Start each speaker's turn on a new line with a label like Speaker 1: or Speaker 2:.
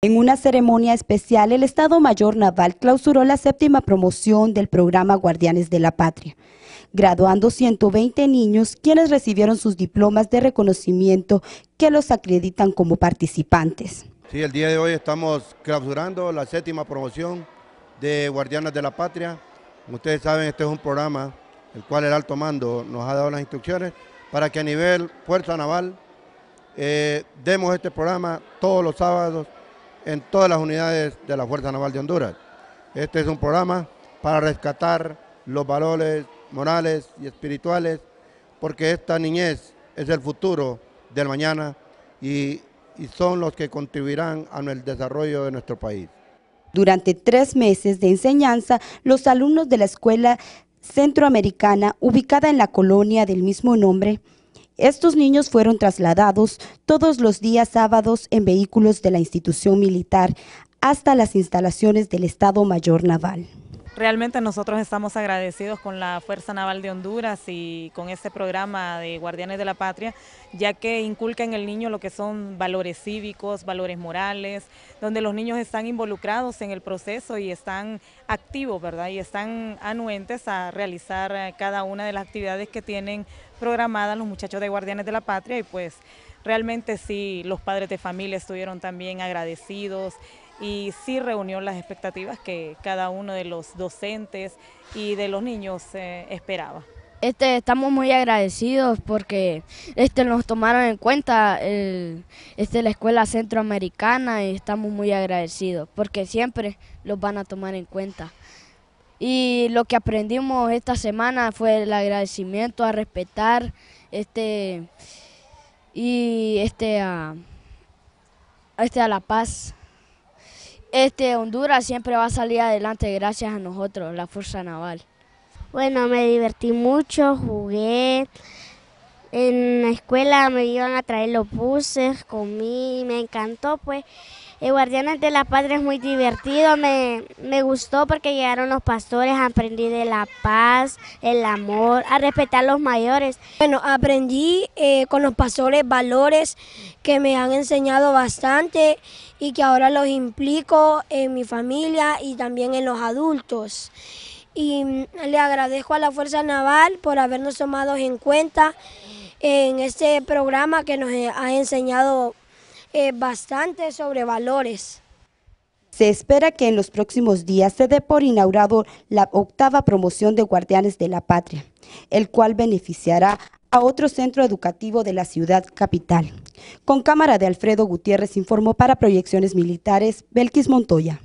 Speaker 1: En una ceremonia especial, el Estado Mayor Naval clausuró la séptima promoción del programa Guardianes de la Patria, graduando 120 niños quienes recibieron sus diplomas de reconocimiento que los acreditan como participantes.
Speaker 2: Sí, el día de hoy estamos clausurando la séptima promoción de Guardianes de la Patria. Como ustedes saben, este es un programa el cual el alto mando nos ha dado las instrucciones para que a nivel Fuerza Naval eh, demos este programa todos los sábados en todas las unidades de la Fuerza Naval de Honduras. Este es un programa para rescatar los valores morales y espirituales, porque esta niñez es el futuro del mañana y, son los que contribuirán al desarrollo de nuestro país.
Speaker 1: Durante tres meses de enseñanza, los alumnos de la Escuela Centroamericana, ubicada en la colonia del mismo nombre, estos niños fueron trasladados todos los días sábados en vehículos de la institución militar hasta las instalaciones del Estado Mayor Naval.
Speaker 3: Realmente nosotros estamos agradecidos con la Fuerza Naval de Honduras y con este programa de Guardianes de la Patria, ya que inculca en el niño lo que son valores cívicos, valores morales, donde los niños están involucrados en el proceso y están activos, ¿verdad? Y están anuentes a realizar eh, cada una de las actividades que tienen programadas los muchachos de Guardianes de la Patria y pues realmente sí, los padres de familia estuvieron también agradecidos, y sí reunió las expectativas que cada uno de los docentes y de los niños eh, esperaba.
Speaker 4: Este, estamos muy agradecidos porque este, nos tomaron en cuenta este, la escuela centroamericana y estamos muy agradecidos porque siempre los van a tomar en cuenta. Y lo que aprendimos esta semana fue el agradecimiento, a respetar este, y este, este, a la paz. Este, Honduras siempre va a salir adelante gracias a nosotros, la Fuerza Naval. Bueno, me divertí mucho, jugué, en la escuela me iban a traer los buses, comí, me encantó pues. El Guardianes de la Patria es muy divertido, me, gustó porque llegaron los pastores, aprendí de
Speaker 5: la paz, el amor, a respetar a los mayores. Bueno, aprendí eh, con los pastores valores que me han enseñado bastante y que ahora los implico en mi familia y también en los adultos y le agradezco a la Fuerza Naval por habernos tomado en cuenta en este programa que nos ha enseñado eh, bastante sobre valores.
Speaker 1: Se espera que en los próximos días se dé por inaugurado la octava promoción de Guardianes de la Patria, el cual beneficiará a otro centro educativo de la ciudad capital. Con cámara de Alfredo Gutiérrez informó para Proyecciones Militares Belkis Montoya.